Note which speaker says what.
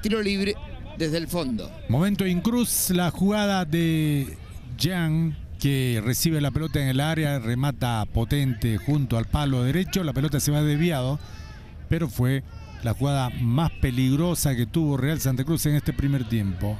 Speaker 1: tiro libre desde el fondo.
Speaker 2: Momento cruz, la jugada de Jan que recibe la pelota en el área, remata potente junto al palo derecho, la pelota se va desviado, pero fue la jugada más peligrosa que tuvo Real Santa Cruz en este primer tiempo.